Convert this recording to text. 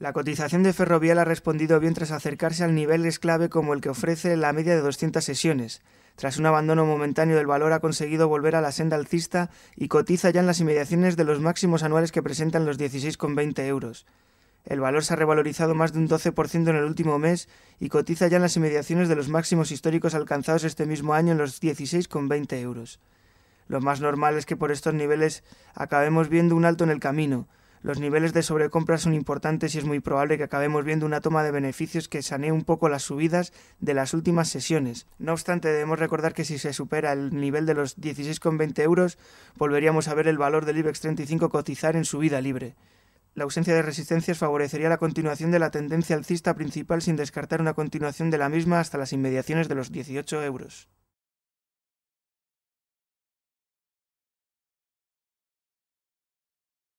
La cotización de Ferrovial ha respondido bien tras acercarse al nivel clave como el que ofrece la media de 200 sesiones. Tras un abandono momentáneo del valor ha conseguido volver a la senda alcista y cotiza ya en las inmediaciones de los máximos anuales que presentan los 16,20 euros. El valor se ha revalorizado más de un 12% en el último mes y cotiza ya en las inmediaciones de los máximos históricos alcanzados este mismo año en los 16,20 euros. Lo más normal es que por estos niveles acabemos viendo un alto en el camino, los niveles de sobrecompra son importantes y es muy probable que acabemos viendo una toma de beneficios que sanee un poco las subidas de las últimas sesiones. No obstante, debemos recordar que si se supera el nivel de los 16,20 euros, volveríamos a ver el valor del IBEX 35 cotizar en subida libre. La ausencia de resistencias favorecería la continuación de la tendencia alcista principal sin descartar una continuación de la misma hasta las inmediaciones de los 18 euros.